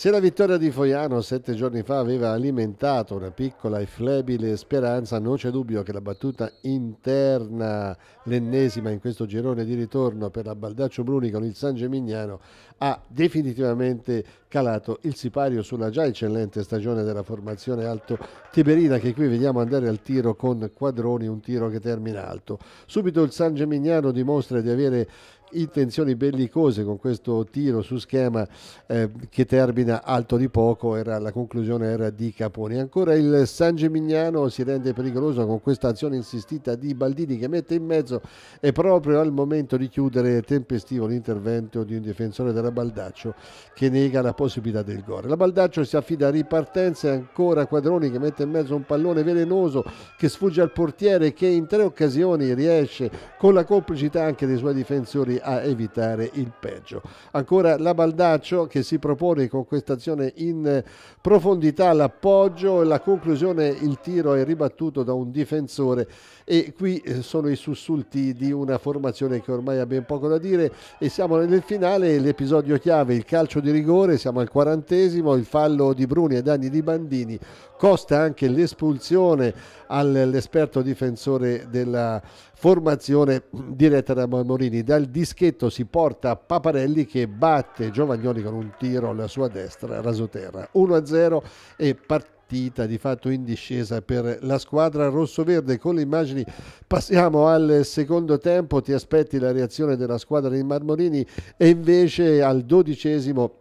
Se la vittoria di Foiano sette giorni fa aveva alimentato una piccola e flebile speranza, non c'è dubbio che la battuta interna, l'ennesima in questo girone di ritorno per la Baldaccio Bruni con il San Gemignano, ha definitivamente calato il sipario sulla già eccellente stagione della formazione alto Tiberina che qui vediamo andare al tiro con Quadroni, un tiro che termina alto. Subito il San Gemignano dimostra di avere intenzioni bellicose con questo tiro su schema eh, che termina alto di poco, era, la conclusione era di Caponi. Ancora il San Gemignano si rende pericoloso con questa azione insistita di Baldini che mette in mezzo e proprio al momento di chiudere tempestivo l'intervento di un difensore della Baldaccio che nega la possibilità del gol. La Baldaccio si affida a ripartenze ancora Quadroni che mette in mezzo un pallone velenoso che sfugge al portiere che in tre occasioni riesce con la complicità anche dei suoi difensori a evitare il peggio. Ancora la Baldaccio che si propone con quest'azione in profondità l'appoggio, e la conclusione il tiro è ribattuto da un difensore e qui eh, sono i sussulti di una formazione che ormai ha ben poco da dire e siamo nel finale, l'episodio chiave, il calcio di rigore, siamo al quarantesimo, il fallo di Bruni e danni di Bandini, costa anche l'espulsione all'esperto difensore della formazione diretta da Morini. Dal dischetto si porta Paparelli che batte Giovagnoli con un tiro alla sua destra, rasoterra 1-0 e partita di fatto in discesa per la squadra rossoverde. Con le immagini passiamo al secondo tempo, ti aspetti la reazione della squadra di Marmorini e invece al dodicesimo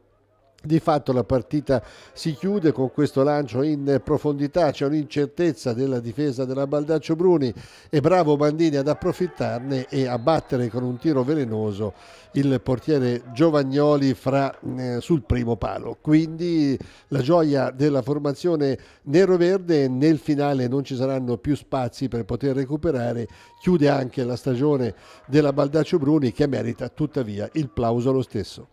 di fatto la partita si chiude con questo lancio in profondità, c'è un'incertezza della difesa della Baldaccio Bruni e bravo Bandini ad approfittarne e a battere con un tiro velenoso il portiere Giovagnoli fra, eh, sul primo palo. Quindi la gioia della formazione nero-verde, nel finale non ci saranno più spazi per poter recuperare, chiude anche la stagione della Baldaccio Bruni che merita tuttavia il plauso lo stesso.